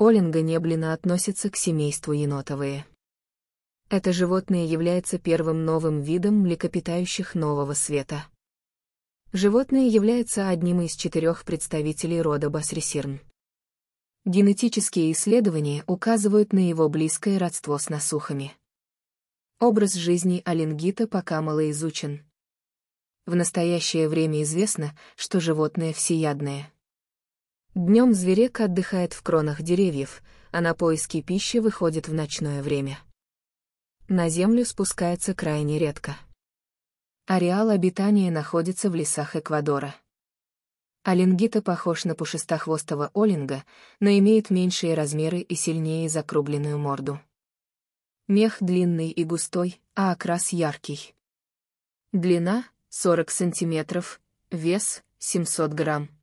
Полинга неблина относится к семейству енотовые. Это животное является первым новым видом млекопитающих нового света. Животное является одним из четырех представителей рода Басрисирн. Генетические исследования указывают на его близкое родство с насухами. Образ жизни оленгита пока мало изучен. В настоящее время известно, что животное всеядное. Днем зверек отдыхает в кронах деревьев, а на поиски пищи выходит в ночное время. На землю спускается крайне редко. Ареал обитания находится в лесах Эквадора. Оленгита похож на пушистохвостого олинга, но имеет меньшие размеры и сильнее закругленную морду. Мех длинный и густой, а окрас яркий. Длина — 40 сантиметров, вес — 700 грамм.